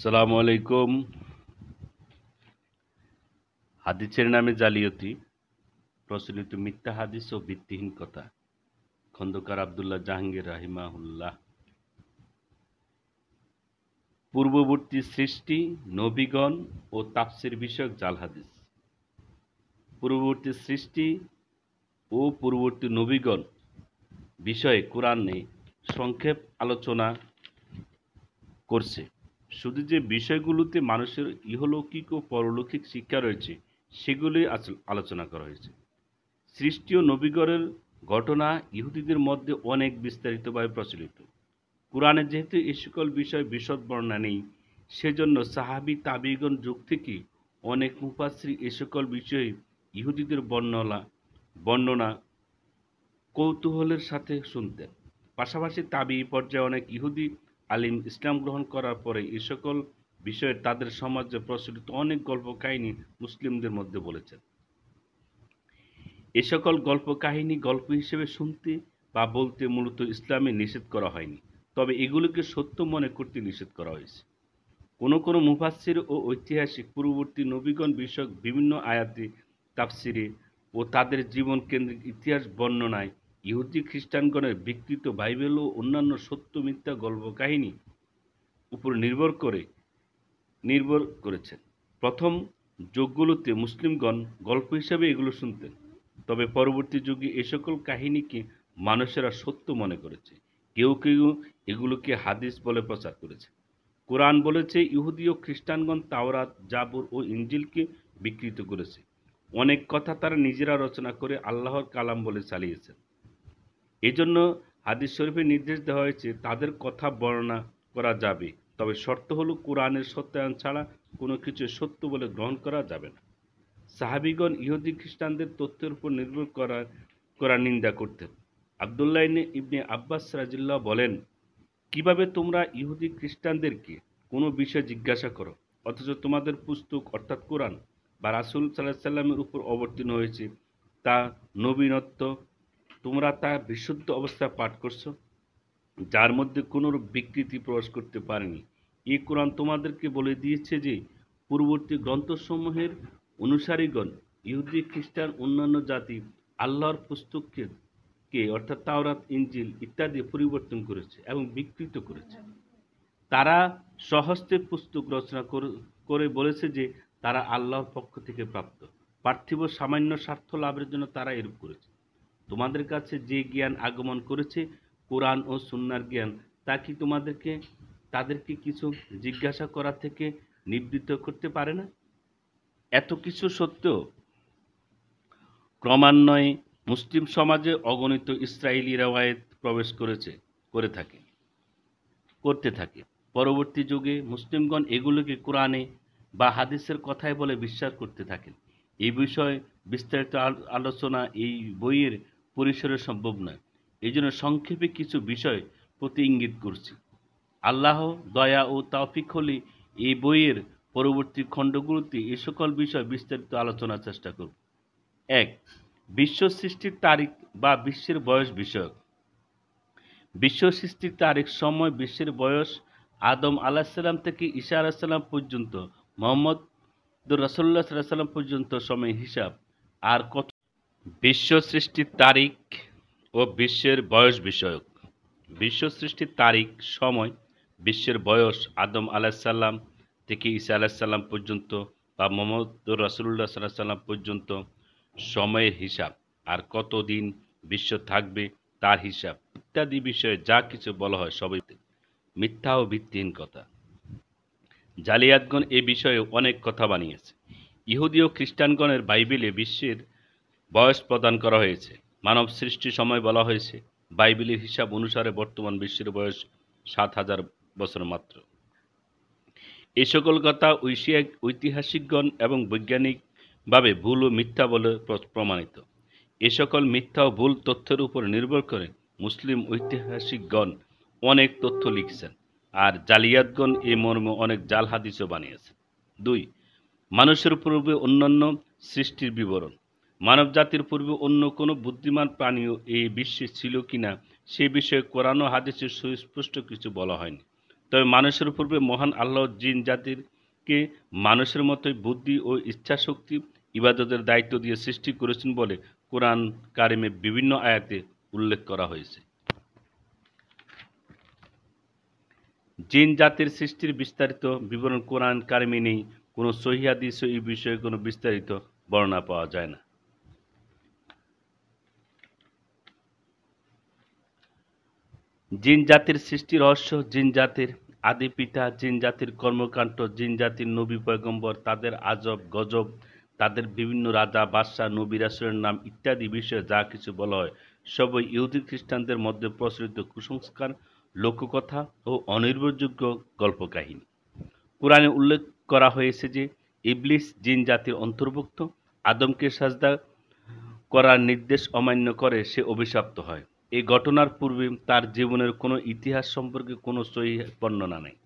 সালামু আলাইকুম হাদিসের নামে জালিয়াতি প্রচলিত মিথ্যা হাদিস ও ভিত্তিহীন কথা খন্দকার আবদুল্লাহ জাহাঙ্গীর রাহিমাহুল্লাহ পূর্ববর্তী সৃষ্টি নবীগণ ও তাপসির বিষয়ক জাল হাদিস পূর্ববর্তী সৃষ্টি ও পূর্ববর্তী নবীগণ বিষয়ে কোরআনে সংক্ষেপ আলোচনা করছে শুধু যে বিষয়গুলোতে মানুষের ইহলৌকিক ও পরলৌকিক শিক্ষা রয়েছে সেগুলি আলোচনা করা হয়েছে সৃষ্টি ও নবীগরের ঘটনা ইহুদিদের মধ্যে অনেক বিস্তারিতভাবে প্রচলিত কোরআনে যেহেতু এ সকল বিষয় বিশদ বর্ণনা নেই সেজন্য সাহাবি তাবিগণ যুগ থেকে অনেক মুফাশ্রী এ সকল বিষয়ে ইহুদিদের বর্ণনা বর্ণনা কৌতূহলের সাথে শুনতেন পাশাপাশি তাবি পর্যায়ে অনেক ইহুদি আলিম ইসলাম গ্রহণ করার পরে এ সকল বিষয়ে তাদের সমাজে প্রচলিত অনেক গল্প কাহিনী মুসলিমদের মধ্যে বলেছেন এ সকল গল্প কাহিনী গল্প হিসেবে শুনতে বা বলতে মূলত ইসলামে নিষেধ করা হয়নি তবে এগুলোকে সত্য মনে করতে নিষেধ করা হয়েছে কোনো কোনো মুফাসির ও ঐতিহাসিক পূর্ববর্তী নবীগণ বিষয়ক বিভিন্ন আয়াতে তাফসিরে ও তাদের জীবন কেন্দ্রিক ইতিহাস বর্ণনায় ইহুদি খ্রিস্টানগণের বিকৃত বাইবেল ও অন্যান্য সত্য মিথ্যা গল্প কাহিনী উপর নির্ভর করে নির্ভর করেছেন প্রথম যুগগুলোতে মুসলিমগণ গল্প হিসাবে এগুলো শুনতেন তবে পরবর্তী যুগে এ সকল কাহিনীকে মানুষেরা সত্য মনে করেছে কেউ কেউ এগুলোকে হাদিস বলে প্রচার করেছে কোরআন বলেছে ইহুদি ও খ্রিস্টানগণ তাওরাত জাবর ও ইঞ্জিলকে বিকৃত করেছে অনেক কথা তারা নিজেরা রচনা করে আল্লাহর কালাম বলে চালিয়েছেন এজন্য হাদিস শরীফের নির্দেশ দেওয়া হয়েছে তাদের কথা বর্ণনা করা যাবে তবে শর্ত হলো কোরআনের সত্যায়ন ছাড়া কোনো কিছু সত্য বলে গ্রহণ করা যাবে না সাহাবিগণ ইহুদি খ্রিস্টানদের তথ্যের উপর নির্ভর করা করার নিন্দা করতেন আবদুল্লাহ ইবনে আব্বাস রাজিল্লাহ বলেন কিভাবে তোমরা ইহুদি খ্রিস্টানদেরকে কোনো বিষয়ে জিজ্ঞাসা করো অথচ তোমাদের পুস্তক অর্থাৎ কোরআন বা রাসুল সাল্লাহ সাল্লামের উপর অবতীর্ণ হয়েছে তা নবীনত্ব তোমরা তা বিশুদ্ধ অবস্থায় পাঠ করছো যার মধ্যে কোনোরূপ বিকৃতি প্রবেশ করতে পারেনি এই কোরআন তোমাদেরকে বলে দিয়েছে যে পূর্ববর্তী গ্রন্থসমূহের অনুসারীগণ ইহুদি খ্রিস্টান অন্যান্য জাতি আল্লাহর পুস্তককে কে অর্থাৎ তাওরাত ইঞ্জিল ইত্যাদি পরিবর্তন করেছে এবং বিকৃত করেছে তারা সহস্তে পুস্তক রচনা করে বলেছে যে তারা আল্লাহর পক্ষ থেকে প্রাপ্ত পার্থিব সামান্য স্বার্থ লাভের জন্য তারা এরূপ করেছে তোমাদের কাছে যে জ্ঞান আগমন করেছে কোরআন ও সুন্নার জ্ঞান তা কি তোমাদেরকে তাদেরকে কিছু জিজ্ঞাসা করা থেকে নিবৃত্ত করতে পারে না এত কিছু সত্য ক্রমান্বয়ে মুসলিম সমাজে অগণিত ইসরায়েলি রেওয়ায়ত প্রবেশ করেছে করে থাকে করতে থাকে পরবর্তী যুগে মুসলিমগণ এগুলোকে কোরআনে বা হাদিসের কথায় বলে বিশ্বাস করতে থাকেন এই বিষয়ে বিস্তারিত আলোচনা এই বইয়ের পরিসরে সম্ভব নয় এই জন্য সংক্ষেপে কিছু বিষয় প্রতি ইঙ্গিত করছি আল্লাহ দয়া ও তাফিক হলে এই বইয়ের পরবর্তী খণ্ডগুলোতে এ সকল বিষয় বিস্তারিত আলোচনার চেষ্টা করব এক বিশ্ব সৃষ্টির তারিখ বা বিশ্বের বয়স বিষয়ক বিশ্ব সৃষ্টির তারিখ সময় বিশ্বের বয়স আদম সাল্লাম থেকে ঈশা সাল্লাম পর্যন্ত মোহাম্মদ রাসোল্লা সাল্লাম পর্যন্ত সময় হিসাব আর কত বিশ্ব সৃষ্টির তারিখ ও বিশ্বের বয়স বিষয়ক বিশ্ব সৃষ্টির তারিখ সময় বিশ্বের বয়স আদম আলাহিসাল্লাম থেকে ঈসা আলাহিসাল্লাম পর্যন্ত বা মোহাম্মদ রসুল্লাহ সাল্লাহ সাল্লাম পর্যন্ত সময়ের হিসাব আর কতদিন বিশ্ব থাকবে তার হিসাব ইত্যাদি বিষয়ে যা কিছু বলা হয় সবই মিথ্যা ও ভিত্তিহীন কথা জালিয়াতগণ এ বিষয়ে অনেক কথা বানিয়েছে ইহুদি ও খ্রিস্টানগণের বাইবেলে বিশ্বের বয়স প্রদান করা হয়েছে মানব সৃষ্টি সময় বলা হয়েছে বাইবেলের হিসাব অনুসারে বর্তমান বিশ্বের বয়স সাত হাজার বছর মাত্র এই সকল কথা ঐশিয়া ঐতিহাসিকগণ এবং বৈজ্ঞানিকভাবে ভুল ও মিথ্যা বলে প্রমাণিত এ সকল মিথ্যা ও ভুল তথ্যের উপর নির্ভর করে মুসলিম ঐতিহাসিকগণ অনেক তথ্য লিখছেন আর জালিয়াতগণ এ মর্মে অনেক জাল হাদিসও বানিয়েছেন দুই মানুষের পূর্বে অন্যান্য সৃষ্টির বিবরণ মানব জাতির পূর্বে অন্য কোনো বুদ্ধিমান প্রাণীও এই বিশ্বে ছিল কিনা সে বিষয়ে কোরআন ও সুস্পষ্ট কিছু বলা হয়নি তবে মানুষের পূর্বে মহান আল্লাহ জিন জাতিরকে মানুষের মতোই বুদ্ধি ও ইচ্ছাশক্তি ইবাদতের দায়িত্ব দিয়ে সৃষ্টি করেছেন বলে কোরআন কারিমে বিভিন্ন আয়াতে উল্লেখ করা হয়েছে জিন জাতির সৃষ্টির বিস্তারিত বিবরণ কোরআন কারিমে নেই কোনো সহিয়াদিস এই বিষয়ে কোনো বিস্তারিত বর্ণনা পাওয়া যায় না জিন জাতির সৃষ্টি রহস্য জিন জাতির আদি পিতা জিন জাতির কর্মকাণ্ড জিন জাতির নবী পয়গম্বর তাদের আজব গজব তাদের বিভিন্ন রাজা বাদশাহ নবী নাম ইত্যাদি বিষয়ে যা কিছু বলা হয় সবই ইহুদি খ্রিস্টানদের মধ্যে প্রচলিত কুসংস্কার লোককথা ও অনির্ভরযোগ্য কাহিনী কোরআনে উল্লেখ করা হয়েছে যে ইবলিস জিন জাতির অন্তর্ভুক্ত আদমকে সাজদা করার নির্দেশ অমান্য করে সে অভিশপ্ত হয় এই ঘটনার পূর্বে তার জীবনের কোনো ইতিহাস সম্পর্কে কোনো সহি বর্ণনা নেই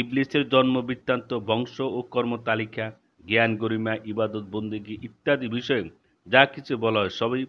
ইবলিসের জন্ম বৃত্তান্ত বংশ ও কর্মতালিকা জ্ঞান গরিমা ইবাদত বন্দিগি ইত্যাদি বিষয়ে যা কিছু বলা হয় সবই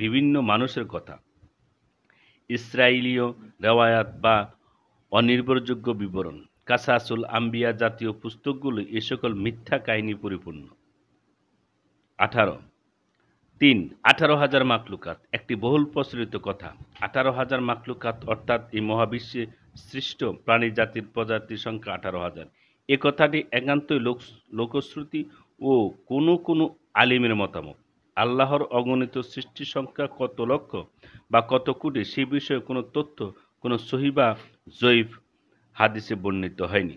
বিভিন্ন মানুষের কথা ইসরায়েলীয় রেওয়ায়াত বা অনির্ভরযোগ্য বিবরণ কাসাসুল আম্বিয়া জাতীয় পুস্তকগুলো এ সকল মিথ্যা কাহিনী পরিপূর্ণ আঠারো তিন আঠারো হাজার মাকলুকাত একটি বহুল প্রচলিত কথা আঠারো হাজার মাকলুকাত অর্থাৎ এই মহাবিশ্বে সৃষ্ট প্রাণী জাতির প্রজাতির সংখ্যা আঠারো হাজার এ কথাটি একান্তই লোক লোকশ্রুতি ও কোনো কোনো আলিমের মতামত আল্লাহর অগণিত সৃষ্টি সংখ্যা কত লক্ষ বা কত কোটি সে বিষয়ে কোনো তথ্য কোনো সহিবা জৈব হাদিসে বর্ণিত হয়নি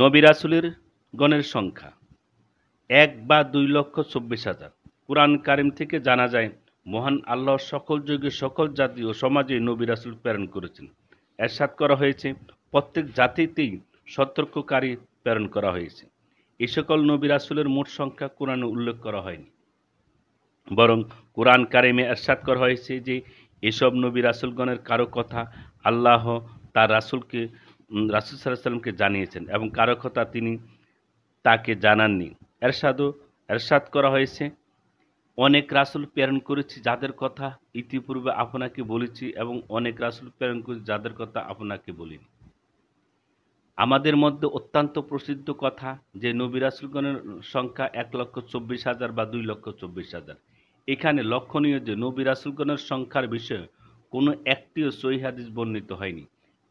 নবী রাসুলের গণের সংখ্যা এক বা দুই লক্ষ চব্বিশ হাজার কোরআন কারিম থেকে জানা যায় মহান আল্লাহ সকল যুগে সকল জাতি ও সমাজে নবী রাসুল প্রেরণ করেছেন এরশাদ করা হয়েছে প্রত্যেক জাতিতেই সতর্ককারী প্রেরণ করা হয়েছে এ সকল নবী রাসুলের মোট সংখ্যা কোরআনে উল্লেখ করা হয়নি বরং কোরআন কারিমে এরশাদ করা হয়েছে যে এসব নবী রাসুলগণের কারো কথা আল্লাহ তার রাসুলকে রাসুল সাল্লাহ সাল্লামকে জানিয়েছেন এবং কারো কথা তিনি তাকে জানাননি এরশাদও এরশাদ করা হয়েছে অনেক রাসুল প্রেরণ করেছি যাদের কথা ইতিপূর্বে আপনাকে বলেছি এবং অনেক রাসুল প্রেরণ করেছি যাদের কথা আপনাকে বলিনি আমাদের মধ্যে অত্যন্ত প্রসিদ্ধ কথা যে নবী রাসুলগণের সংখ্যা এক লক্ষ চব্বিশ হাজার বা দুই লক্ষ চব্বিশ হাজার এখানে লক্ষণীয় যে নবী রাসুলগণের সংখ্যার বিষয়ে কোনো একটিও সহি হাদিস বর্ণিত হয়নি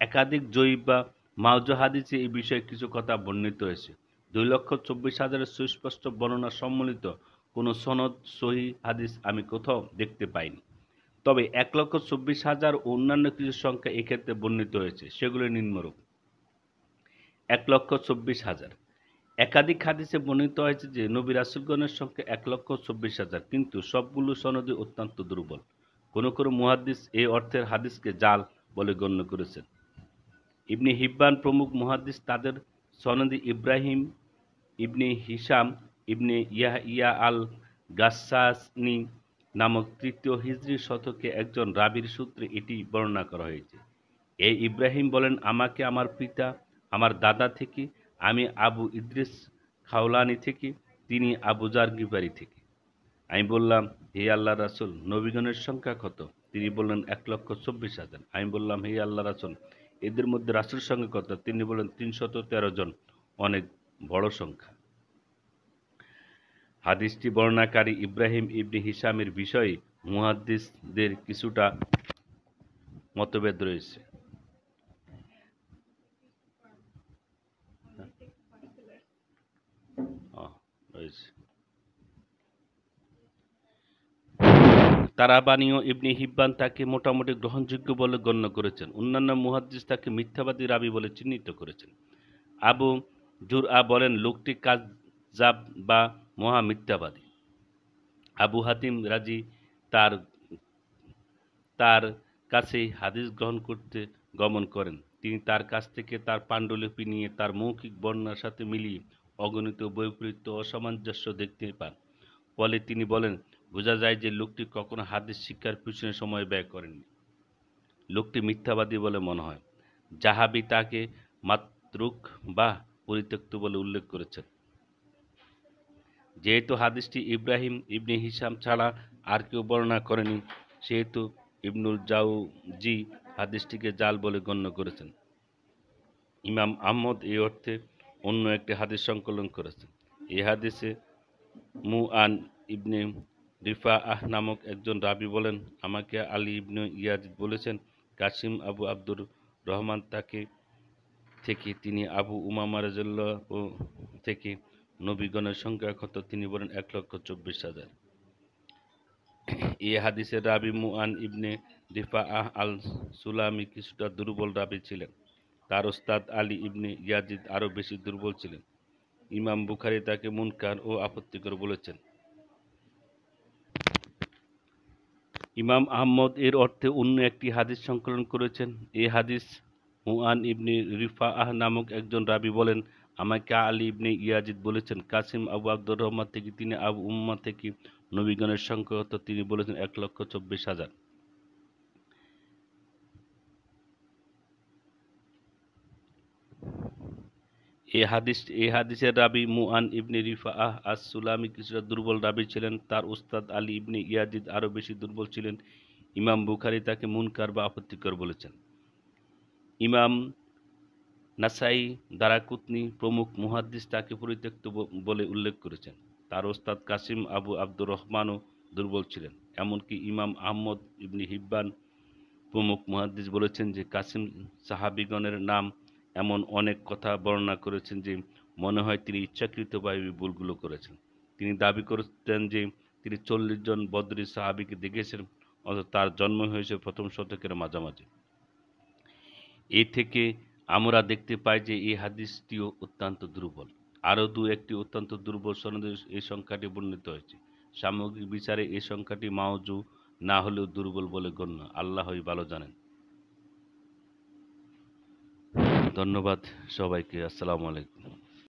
একাধিক জৈব বা মাউজ হাদিসে এই বিষয়ে কিছু কথা বর্ণিত হয়েছে দুই লক্ষ চব্বিশ হাজারের সুস্পষ্ট বর্ণনা সম্মিলিত কোনো সনদ সহি হাদিস আমি কোথাও দেখতে পাইনি তবে এক লক্ষ চব্বিশ হাজার অন্যান্য কিছু সংখ্যা এক্ষেত্রে বর্ণিত হয়েছে সেগুলো নিম্নরূপ এক লক্ষ চব্বিশ হাজার একাধিক হাদিসে বর্ণিত হয়েছে যে নবী রাসুলগণের সংখ্যা এক লক্ষ চব্বিশ হাজার কিন্তু সবগুলো সনদই অত্যন্ত দুর্বল কোনো কোনো মুহাদ্দিস এই অর্থের হাদিসকে জাল বলে গণ্য করেছেন ইবনি হিব্বান প্রমুখ মুহাদ্দিস তাদের সনদি ইব্রাহিম ইবনি হিসাম ইবনে ইয়াহিয়া আল গাসাসনি নামক তৃতীয় হিজরি শতকে একজন রাবির সূত্রে এটি বর্ণনা করা হয়েছে এই ইব্রাহিম বলেন আমাকে আমার পিতা আমার দাদা থেকে আমি আবু ইদ্রিস খাওলানি থেকে তিনি আবু জার্গিবারি থেকে আমি বললাম হে আল্লাহ রাসুল নবীগণের সংখ্যা কত তিনি বললেন এক লক্ষ চব্বিশ হাজার আমি বললাম হে আল্লাহ রাসুল এদের মধ্যে রাসুল সংখ্যা কত তিনি বললেন তিনশত তেরো জন অনেক বড় সংখ্যা হাদিসটি বর্ণাকারী ইব্রাহিম ইবনি হিসামের বিষয়ে মুহাদ্দিসদের কিছুটা মতভেদ রয়েছে তারাবানীয় ইবনি হিব্বান তাকে মোটামুটি গ্রহণযোগ্য বলে গণ্য করেছেন অন্যান্য মুহাদ্দিস তাকে মিথ্যাবাদী রাবি বলে চিহ্নিত করেছেন আবু জুরআ বলেন লোকটি কাজ জাব বা মহামিথ্যাবাদী আবু হাতিম রাজি তার তার কাছেই হাদিস গ্রহণ করতে গমন করেন তিনি তার কাছ থেকে তার পাণ্ডুলিপি নিয়ে তার মৌখিক বর্ণার সাথে মিলিয়ে অগণিত বৈপরীত্য অসামঞ্জস্য দেখতে পান ফলে তিনি বলেন বোঝা যায় যে লোকটি কখনো হাদিস শিক্ষার পিছনে সময় ব্যয় করেননি লোকটি মিথ্যাবাদী বলে মনে হয় জাহাবি তাকে মাতৃক বা পরিত্যক্ত বলে উল্লেখ করেছেন যেহেতু হাদিসটি ইব্রাহিম ইবনে হিসাম ছাড়া আর কেউ বর্ণনা করেনি সেহেতু ইবনুল জাউজি হাদিসটিকে জাল বলে গণ্য করেছেন ইমাম আহমদ এই অর্থে অন্য একটি হাদিস সংকলন করেছেন এই হাদিসে মু আন ইবনে রিফা আহ নামক একজন রাবি বলেন আমাকে আলী ইবনে ইয়াজিদ বলেছেন কাসিম আবু আব্দুর রহমান তাকে থেকে তিনি আবু উমা রাজল্লাহ থেকে নবীগণের সংখ্যা কত তিনি বলেন এক লক্ষ চব্বিশ হাজার এ হাদিসের রাবি মুআন ইবনে রিফা আহ আল সুলামি কিছুটা দুর্বল রাবি ছিলেন তার ওস্তাদ আলী ইবনে ইয়াজিদ আরও বেশি দুর্বল ছিলেন ইমাম বুখারি তাকে মুনকার ও আপত্তিকর বলেছেন ইমাম আহমদ এর অর্থে অন্য একটি হাদিস সংকলন করেছেন এ হাদিস মুআন ইবনে রিফা আহ নামক একজন রাবি বলেন আমাকে আলী ইবনে ইয়াজিদ বলেছেন কাসিম আবু আব্দুর রহমান থেকে তিনি আবু উম্মা থেকে নবীগণের সংখ্যা কত তিনি বলেছেন এক লক্ষ চব্বিশ হাজার এ হাদিস এ হাদিসের রাবি মুআন ইবনে রিফা আহ আস সুলামি কিছুটা দুর্বল রাবি ছিলেন তার উস্তাদ আলী ইবনে ইয়াজিদ আরও বেশি দুর্বল ছিলেন ইমাম বুখারি তাকে মুনকার বা আপত্তিকর বলেছেন ইমাম নাসাই দারাকুতনি প্রমুখ মুহাদ্দিস তাকে পরিত্যক্ত বলে উল্লেখ করেছেন তার ওস্তাদ কাসিম আবু আব্দুর রহমানও দুর্বল ছিলেন এমনকি ইমাম আহমদ ইবনি হিব্বান প্রমুখ মুহাদ্দিস বলেছেন যে কাসিম সাহাবিগণের নাম এমন অনেক কথা বর্ণনা করেছেন যে মনে হয় তিনি ইচ্ছাকৃতভাবে ভুলগুলো করেছেন তিনি দাবি করেছেন যে তিনি চল্লিশ জন বদরি সাহাবিকে দেখেছেন অর্থাৎ তার জন্ম হয়েছে প্রথম শতকের মাঝামাঝি এ থেকে আমরা দেখতে পাই যে এই হাদিসটিও অত্যন্ত দুর্বল আরও দু একটি অত্যন্ত দুর্বল সনদে এই সংখ্যাটি বর্ণিত হয়েছে সামগ্রিক বিচারে এই সংখ্যাটি মাওজু না হলেও দুর্বল বলে গণ্য আল্লাহই ভালো জানেন ধন্যবাদ সবাইকে আসসালামু আলাইকুম